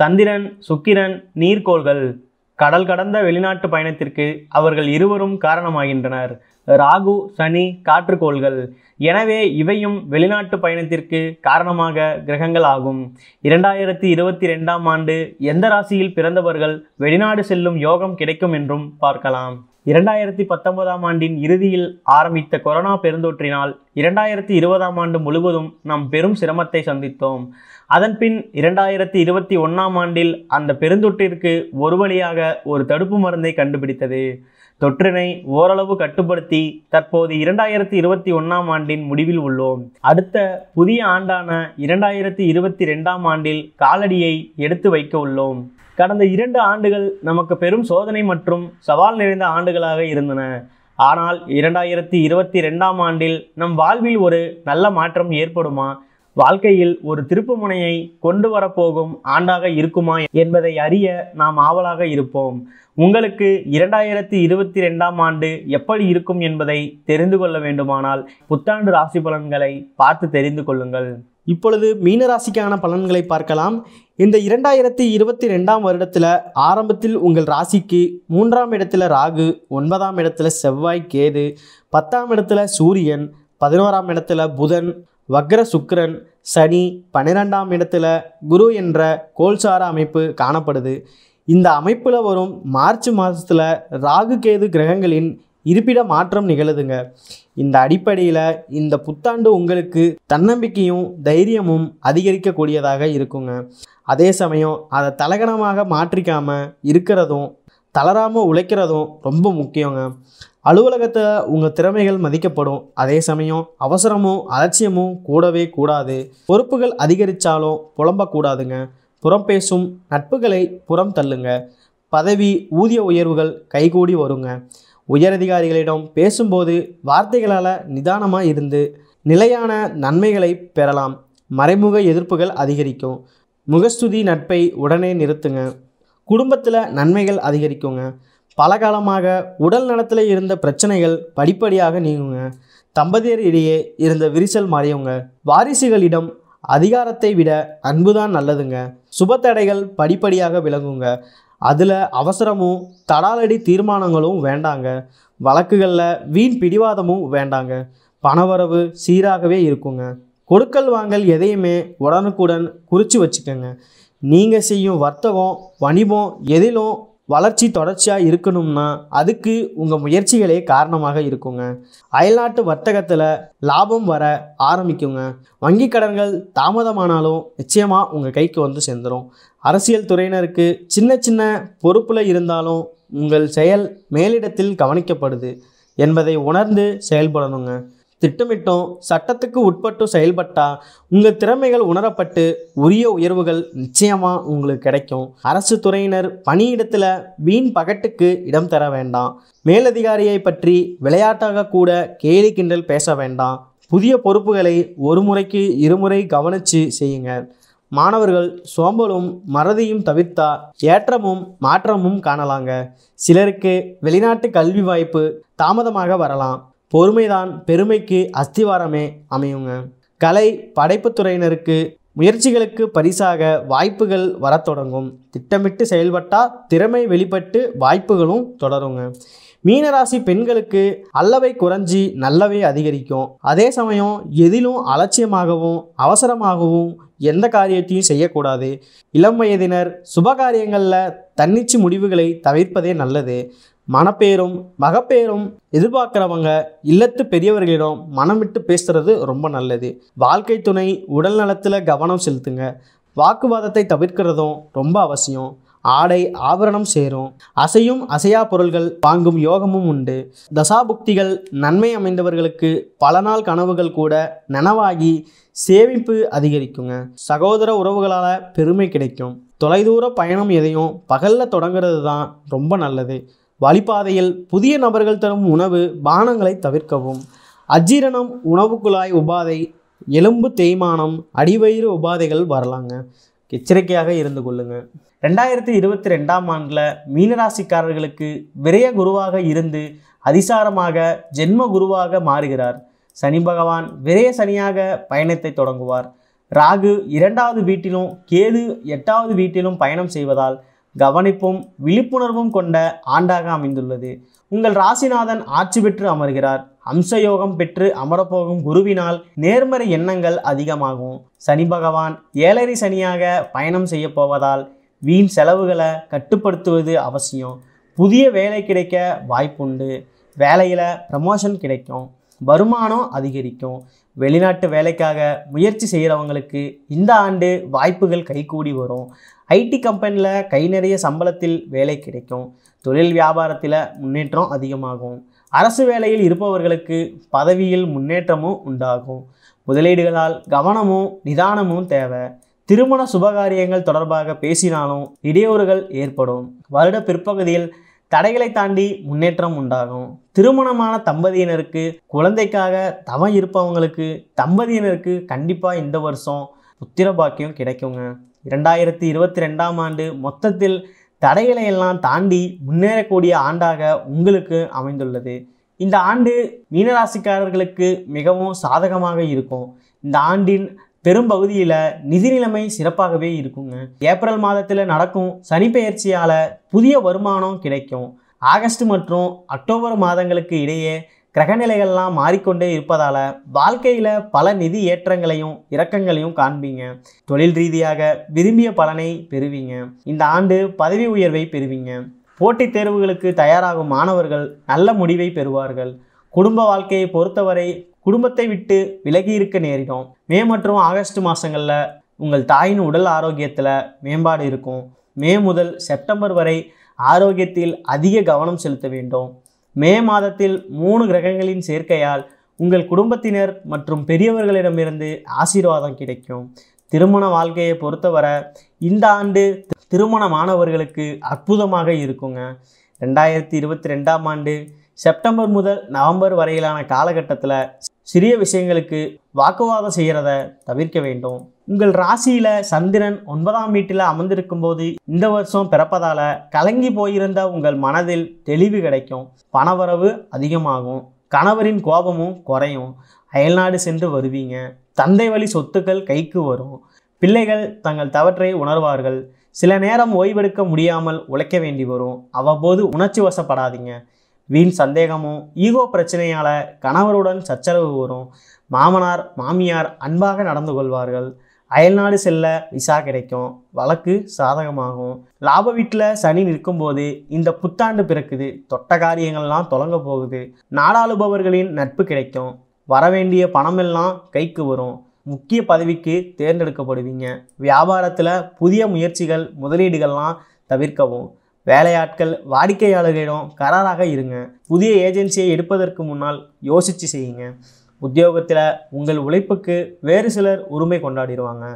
சந்திரன் சுக்கிரன் நீர்க்கோள்கள் கடல் கடந்த வெளிநாட்டு பயணத்திற்கு அவர்கள் இருவரும் காரணமாகின்றனர் ராகு சனி காற்றுக்கோள்கள் எனவே இவையும் வெளிநாட்டு பயணத்திற்கு காரணமாக கிரகங்கள் ஆகும் இரண்டாயிரத்தி இருபத்தி ரெண்டாம் ஆண்டு எந்த ராசியில் பிறந்தவர்கள் வெளிநாடு செல்லும் யோகம் கிடைக்கும் என்றும் பார்க்கலாம் இரண்டாயிரத்தி பத்தொன்பதாம் ஆண்டின் இறுதியில் ஆரம்பித்த கொரோனா பெருந்தொற்றினால் இரண்டாயிரத்தி இருபதாம் ஆண்டு முழுவதும் நாம் பெரும் சிரமத்தை சந்தித்தோம் அதன்பின் இரண்டாயிரத்தி இருபத்தி ஒன்றாம் ஆண்டில் அந்த பெருந்தொற்றிற்கு ஒரு வழியாக ஒரு தடுப்பு மருந்தை கண்டுபிடித்தது தொற்றினை ஓரளவு கட்டுப்படுத்தி தற்போது இரண்டாயிரத்தி இருபத்தி ஒன்றாம் ஆண்டின் முடிவில் உள்ளோம் அடுத்த புதிய ஆண்டான இரண்டாயிரத்தி இருபத்தி ரெண்டாம் ஆண்டில் காலடியை எடுத்து வைக்க உள்ளோம் கடந்த இரண்டு ஆண்டுகள் நமக்கு பெரும் சோதனை மற்றும் சவால் நிறைந்த ஆண்டுகளாக இருந்தன ஆனால் இரண்டாயிரத்தி இருபத்தி ரெண்டாம் ஆண்டில் நம் வாழ்வில் ஒரு நல்ல மாற்றம் ஏற்படுமா வாழ்க்கையில் ஒரு திருப்புமுனையை கொண்டு வரப்போகும் ஆண்டாக இருக்குமா என்பதை அறிய நாம் ஆவலாக இருப்போம் உங்களுக்கு இரண்டாயிரத்தி இருபத்தி ரெண்டாம் ஆண்டு எப்படி இருக்கும் என்பதை தெரிந்து கொள்ள வேண்டுமானால் புத்தாண்டு ராசி பலன்களை பார்த்து தெரிந்து கொள்ளுங்கள் இப்பொழுது மீனராசிக்கான பலன்களை பார்க்கலாம் இந்த இரண்டாயிரத்தி இருபத்தி ரெண்டாம் வருடத்தில் ஆரம்பத்தில் உங்கள் ராசிக்கு மூன்றாம் இடத்துல ராகு ஒன்பதாம் இடத்துல செவ்வாய் கேது பத்தாம் இடத்துல சூரியன் பதினோராம் இடத்துல புதன் வக்ர சுக்கரன் சனி பன்னிரெண்டாம் இடத்துல குரு என்ற கோல்சார அமைப்பு காணப்படுது இந்த அமைப்பில் வரும் மார்ச் மாதத்தில் ராகு கேது கிரகங்களின் இருப்பிட மாற்றம் நிகழுதுங்க இந்த அடிப்படையில் இந்த புத்தாண்டு உங்களுக்கு தன்னம்பிக்கையும் தைரியமும் அதிகரிக்கக்கூடியதாக இருக்குங்க அதே சமயம் அதை தலகணமாக மாற்றிக்காமல் இருக்கிறதும் தளராமல் உழைக்கிறதும் ரொம்ப முக்கியங்க அலுவலகத்தை உங்கள் திறமைகள் மதிக்கப்படும் அதே சமயம் அவசரமும் அலட்சியமும் கூடவே கூடாது பொறுப்புகள் அதிகரித்தாலும் புலம்பக்கூடாதுங்க புறம் பேசும் நட்புகளை புறம் தள்ளுங்க பதவி ஊதிய உயர்வுகள் கைகூடி வருங்க உயரதிகாரிகளிடம் பேசும்போது வார்த்தைகளால் நிதானமாக இருந்து நிலையான நன்மைகளை பெறலாம் மறைமுக எதிர்ப்புகள் அதிகரிக்கும் முகஸ்துதி நட்பை உடனே நிறுத்துங்க குடும்பத்தில் நன்மைகள் அதிகரிக்குங்க பலகாலமாக உடல் நலத்தில் இருந்த பிரச்சனைகள் படிப்படியாக நீங்குங்க தம்பதியர் இடையே இருந்த விரிசல் மாறியவங்க வாரிசுகளிடம் அதிகாரத்தை விட அன்புதான் நல்லதுங்க சுபத்தடைகள் படிப்படியாக விளங்குங்க அதில் அவசரமும் தடாலடி தீர்மானங்களும் வேண்டாங்க வழக்குகளில் வீண் பிடிவாதமும் வேண்டாங்க பணவரவு சீராகவே இருக்குங்க கொடுக்கல் வாங்கல் எதையுமே உடனுக்குடன் குறித்து வச்சுக்கோங்க நீங்கள் செய்யும் வர்த்தகம் வணிபம் எதிலும் வளர்ச்சி தொடர்ச்சியாக இருக்கணும்னா அதுக்கு உங்கள் முயற்சிகளே காரணமாக இருக்குங்க அயல்நாட்டு வர்த்தகத்தில் லாபம் வர ஆரம்பிக்குங்க வங்கி கடன்கள் தாமதமானாலும் நிச்சயமாக உங்கள் கைக்கு வந்து சேர்ந்துடும் அரசியல் துறையினருக்கு சின்ன சின்ன பொறுப்பில் இருந்தாலும் உங்கள் செயல் மேலிடத்தில் கவனிக்கப்படுது என்பதை உணர்ந்து செயல்படணுங்க திட்டமிட்டும் சட்டத்துக்கு உட்பட்டும் செயல்பட்டால் உங்கள் திறமைகள் உணரப்பட்டு உரிய உயர்வுகள் நிச்சயமாக உங்களுக்கு கிடைக்கும் அரசு துறையினர் பணியிடத்தில் வீண் பகட்டுக்கு இடம் தர வேண்டாம் மேலதிகாரியை பற்றி விளையாட்டாக கூட கேலி கிண்டல் பேச வேண்டாம் புதிய பொறுப்புகளை ஒரு முறைக்கு இருமுறை கவனித்து செய்யுங்க மாணவர்கள் சோம்பலும் மறதியும் தவிர்த்தா ஏற்றமும் மாற்றமும் காணலாங்க சிலருக்கு வெளிநாட்டு கல்வி வாய்ப்பு தாமதமாக வரலாம் பொறுமைதான் பெருமைக்கு அஸ்திவாரமே அமையுங்க கலை படைப்புத்துறையினருக்கு முயற்சிகளுக்கு பரிசாக வாய்ப்புகள் வரத் தொடங்கும் திட்டமிட்டு செயல்பட்டால் திறமை வெளிப்பட்டு வாய்ப்புகளும் தொடருங்க மீனராசி பெண்களுக்கு அல்லவை குறைஞ்சி நல்லவை அதிகரிக்கும் அதே சமயம் எதிலும் அலட்சியமாகவும் அவசரமாகவும் எந்த காரியத்தையும் செய்யக்கூடாது இளம் வயதினர் சுபகாரியங்களில் தன்னிச்சு முடிவுகளை தவிர்ப்பதே நல்லது மனப்பேரும் மகப்பேரும் எதிர்பார்க்குறவங்க இல்லத்து பெரியவர்களிடம் மனம் விட்டு பேசுறது ரொம்ப நல்லது வாழ்க்கை துணை உடல் நலத்தில் கவனம் செலுத்துங்க வாக்குவாதத்தை தவிர்க்கிறதும் ரொம்ப அவசியம் ஆடை ஆபரணம் சேரும் அசையும் அசையா பொருள்கள் வாங்கும் யோகமும் உண்டு தசாபுக்திகள் நன்மை அமைந்தவர்களுக்கு பல நாள் கனவுகள் கூட நனவாகி சேமிப்பு அதிகரிக்குங்க சகோதர உறவுகளால் பெருமை கிடைக்கும் தொலைதூர பயணம் எதையும் பகலில் தொடங்குறது தான் ரொம்ப நல்லது வழிபாதையில் புதிய நபர்கள் தரும் உணவு பானங்களை தவிர்க்கவும் அஜீரணம் உணவு குழாய் உபாதை எலும்பு தேய்மானம் அடிவயிறு உபாதைகள் வரலாங்க எச்சரிக்கையாக இருந்து கொள்ளுங்க ரெண்டாயிரத்தி இருபத்தி ரெண்டாம் ஆண்டில் மீனராசிக்காரர்களுக்கு விரய குருவாக இருந்து அதிசாரமாக ஜென்ம குருவாக மாறுகிறார் சனி பகவான் விரய சனியாக பயணத்தை தொடங்குவார் ராகு இரண்டாவது வீட்டிலும் கேது எட்டாவது வீட்டிலும் பயணம் செய்வதால் கவனிப்பும் விழிப்புணர்வும் கொண்ட ஆண்டாக அமைந்துள்ளது உங்கள் ராசிநாதன் ஆட்சி பெற்று அமர்கிறார் அம்சயோகம் பெற்று அமரப்போகும் குருவினால் நேர்மறை எண்ணங்கள் அதிகமாகும் சனி பகவான் ஏழரை சனியாக பயணம் செய்ய போவதால் வீண் செலவுகளை கட்டுப்படுத்துவது அவசியம் புதிய வேலை கிடைக்க வாய்ப்புண்டு வேலையில் ப்ரமோஷன் கிடைக்கும் வருமானம் அதிகரிக்கும் வெளிநாட்டு வேலைக்காக முயற்சி செய்கிறவங்களுக்கு இந்த ஆண்டு வாய்ப்புகள் கைகூடி வரும் ஐடி கம்பெனியில் கை நிறைய சம்பளத்தில் வேலை கிடைக்கும் தொழில் வியாபாரத்தில் முன்னேற்றம் அதிகமாகும் அரசு வேலையில் இருப்பவர்களுக்கு பதவியில் முன்னேற்றமும் உண்டாகும் முதலீடுகளால் கவனமும் நிதானமும் தேவை திருமண சுபகாரியங்கள் தொடர்பாக பேசினாலும் இடையூறுகள் ஏற்படும் வருட பிற்பகுதியில் தடைகளை தாண்டி முன்னேற்றம் உண்டாகும் திருமணமான தம்பதியினருக்கு குழந்தைக்காக தவம் இருப்பவங்களுக்கு தம்பதியினருக்கு கண்டிப்பாக இந்த வருஷம் புத்திர பாக்கியம் கிடைக்குங்க இரண்டாயிரத்தி இருபத்தி ரெண்டாம் ஆண்டு மொத்தத்தில் தடைகளை எல்லாம் தாண்டி முன்னேறக்கூடிய ஆண்டாக உங்களுக்கு அமைந்துள்ளது இந்த ஆண்டு மீனராசிக்காரர்களுக்கு மிகவும் சாதகமாக இருக்கும் இந்த ஆண்டின் பெரும்பகுதியில் நிதி நிலைமை சிறப்பாகவே இருக்குங்க ஏப்ரல் மாதத்தில் நடக்கும் சனிப்பெயர்ச்சியால் புதிய வருமானம் கிடைக்கும் ஆகஸ்ட் மற்றும் அக்டோபர் மாதங்களுக்கு இடையே கிரகநிலைகள்லாம் மாறிக்கொண்டே இருப்பதால் வாழ்க்கையில் பல நிதி ஏற்றங்களையும் இறக்கங்களையும் காண்பீங்க தொழில் ரீதியாக விரும்பிய பலனை பெறுவீங்க இந்த ஆண்டு பதவி உயர்வை பெறுவீங்க போட்டித் தேர்வுகளுக்கு தயாராகும் மாணவர்கள் நல்ல முடிவை பெறுவார்கள் குடும்ப வாழ்க்கையை பொறுத்தவரை குடும்பத்தை விட்டு விலகி இருக்க நேரிடும் மே மற்றும் ஆகஸ்ட் மாதங்களில் உங்கள் தாயின் உடல் ஆரோக்கியத்தில் மேம்பாடு இருக்கும் மே முதல் செப்டம்பர் வரை ஆரோக்கியத்தில் அதிக கவனம் செலுத்த வேண்டும் மே மாதத்தில் மூணு கிரகங்களின் சேர்க்கையால் உங்கள் குடும்பத்தினர் மற்றும் பெரியவர்களிடமிருந்து ஆசீர்வாதம் கிடைக்கும் திருமண வாழ்க்கையை பொறுத்தவரை இந்த ஆண்டு திருமணமானவர்களுக்கு அற்புதமாக இருக்குங்க ரெண்டாயிரத்தி இருபத்தி ரெண்டாம் ஆண்டு செப்டம்பர் முதல் நவம்பர் வரையிலான காலகட்டத்தில் சிறிய விஷயங்களுக்கு வாக்குவாதம் செய்கிறத தவிர்க்க வேண்டும் உங்கள் ராசியில் சந்திரன் ஒன்பதாம் வீட்டில் அமர்ந்திருக்கும் போது இந்த வருஷம் பிறப்பதால் கலங்கி போயிருந்த உங்கள் மனதில் தெளிவு கிடைக்கும் பணவரவு அதிகமாகும் கணவரின் கோபமும் குறையும் அயல்நாடு சென்று வருவீங்க தந்தை வழி சொத்துக்கள் கைக்கு வரும் பிள்ளைகள் தங்கள் தவற்றை உணர்வார்கள் சில நேரம் ஓய்வெடுக்க முடியாமல் உழைக்க வேண்டி வரும் அவ்வப்போது உணர்ச்சி வசப்படாதீங்க வீண் சந்தேகமும் ஈகோ பிரச்சனையால் கணவருடன் சச்சரவு வரும் மாமனார் மாமியார் அன்பாக நடந்து கொள்வார்கள் அயல்நாடு செல்ல விசா கிடைக்கும் வழக்கு சாதகமாகும் லாப வீட்டில் சனி நிற்கும்போது இந்த புத்தாண்டு பிறக்குது தொட்ட காரியங்கள்லாம் தொடங்க போகுது நாடாளுபவர்களின் நட்பு கிடைக்கும் வரவேண்டிய பணமெல்லாம் கைக்கு வரும் முக்கிய பதவிக்கு தேர்ந்தெடுக்கப்படுவீங்க வியாபாரத்தில் புதிய முயற்சிகள் முதலீடுகள்லாம் தவிர்க்கவும் வேலையாட்கள் வாடிக்கையாளர்களிடம் கராராக இருங்க புதிய ஏஜென்சியை எடுப்பதற்கு முன்னால் யோசித்து செய்யுங்க உத்தியோகத்தில் உங்கள் உழைப்புக்கு வேறு சிலர் உரிமை கொண்டாடிடுவாங்க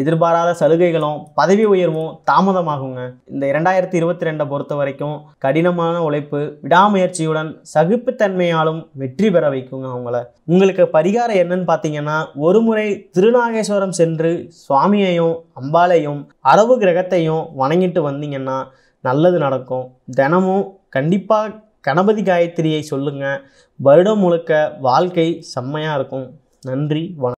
எதிர்பாராத சலுகைகளும் பதவி உயர்வும் தாமதமாகுங்க இந்த இரண்டாயிரத்தி இருபத்தி ரெண்டை பொறுத்த வரைக்கும் கடினமான உழைப்பு விடாமுயற்சியுடன் சகிப்புத்தன்மையாலும் வெற்றி பெற வைக்குங்க அவங்கள உங்களுக்கு பரிகாரம் என்னன்னு பார்த்தீங்கன்னா ஒரு முறை திருநாகேஸ்வரம் சென்று சுவாமியையும் அம்பாலையும் அரவு கிரகத்தையும் வணங்கிட்டு வந்தீங்கன்னா நல்லது நடக்கும் தினமும் கண்டிப்பாக கணபதி காயத்ரியை சொல்லுங்கள் வருடம் முழுக்க வாழ்க்கை செம்மையாக இருக்கும் நன்றி வணக்கம்